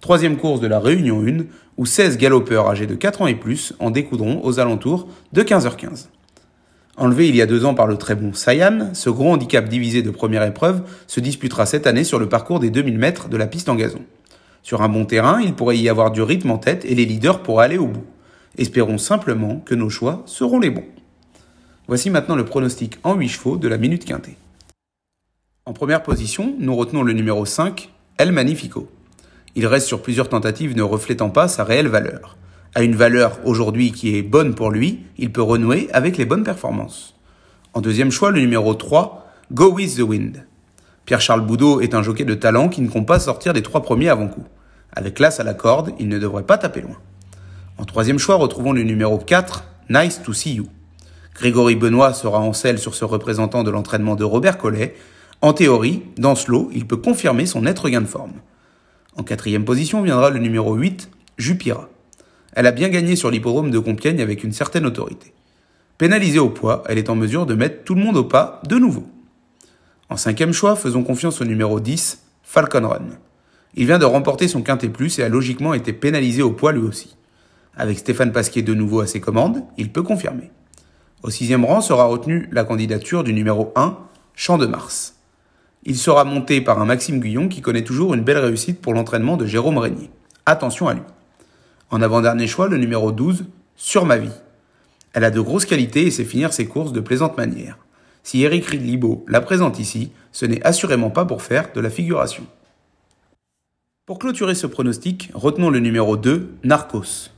troisième course de la Réunion 1, où 16 galopeurs âgés de 4 ans et plus en découdront aux alentours de 15h15. Enlevé il y a deux ans par le très bon Sayan, ce gros handicap divisé de première épreuve se disputera cette année sur le parcours des 2000 mètres de la piste en gazon. Sur un bon terrain, il pourrait y avoir du rythme en tête et les leaders pourraient aller au bout. Espérons simplement que nos choix seront les bons. Voici maintenant le pronostic en 8 chevaux de la Minute Quintée. En première position, nous retenons le numéro 5, El Magnifico. Il reste sur plusieurs tentatives ne reflétant pas sa réelle valeur. À une valeur aujourd'hui qui est bonne pour lui, il peut renouer avec les bonnes performances. En deuxième choix, le numéro 3, Go With The Wind. Pierre-Charles Boudot est un jockey de talent qui ne compte pas sortir des trois premiers avant coup. Avec l'as à la corde, il ne devrait pas taper loin. En troisième choix, retrouvons le numéro 4, Nice to See You. Grégory Benoît sera en selle sur ce représentant de l'entraînement de Robert Collet. En théorie, dans ce lot, il peut confirmer son être gain de forme. En quatrième position viendra le numéro 8, Jupira. Elle a bien gagné sur l'hippodrome de Compiègne avec une certaine autorité. Pénalisée au poids, elle est en mesure de mettre tout le monde au pas de nouveau. En cinquième choix, faisons confiance au numéro 10, Falcon Run. Il vient de remporter son quintet plus et a logiquement été pénalisé au poids lui aussi. Avec Stéphane Pasquier de nouveau à ses commandes, il peut confirmer. Au sixième rang sera retenue la candidature du numéro 1, Champ de Mars. Il sera monté par un Maxime Guyon qui connaît toujours une belle réussite pour l'entraînement de Jérôme Régnier. Attention à lui. En avant-dernier choix, le numéro 12, Sur ma vie. Elle a de grosses qualités et sait finir ses courses de plaisante manière. Si Eric Riedlibaud la présente ici, ce n'est assurément pas pour faire de la figuration. Pour clôturer ce pronostic, retenons le numéro 2, Narcos.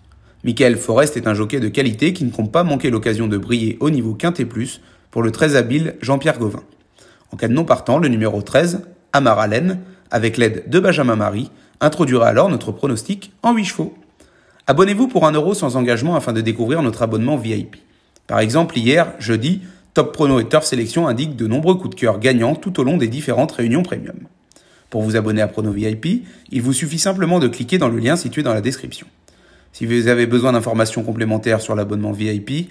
Michael Forrest est un jockey de qualité qui ne compte pas manquer l'occasion de briller au niveau quinté+ plus pour le très habile Jean-Pierre Gauvin. En cas de non partant, le numéro 13, Amar Allen, avec l'aide de Benjamin Marie, introduira alors notre pronostic en 8 chevaux. Abonnez-vous pour 1€ euro sans engagement afin de découvrir notre abonnement VIP. Par exemple, hier, jeudi, Top Prono et Turf Sélection indiquent de nombreux coups de cœur gagnants tout au long des différentes réunions premium. Pour vous abonner à Prono VIP, il vous suffit simplement de cliquer dans le lien situé dans la description. Si vous avez besoin d'informations complémentaires sur l'abonnement VIP,